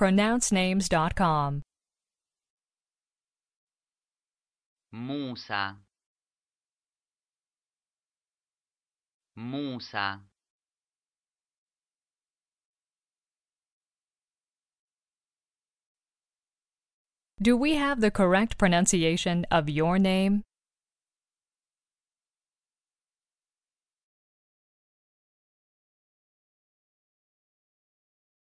pronouncenames.com. Musa Musa Do we have the correct pronunciation of your name?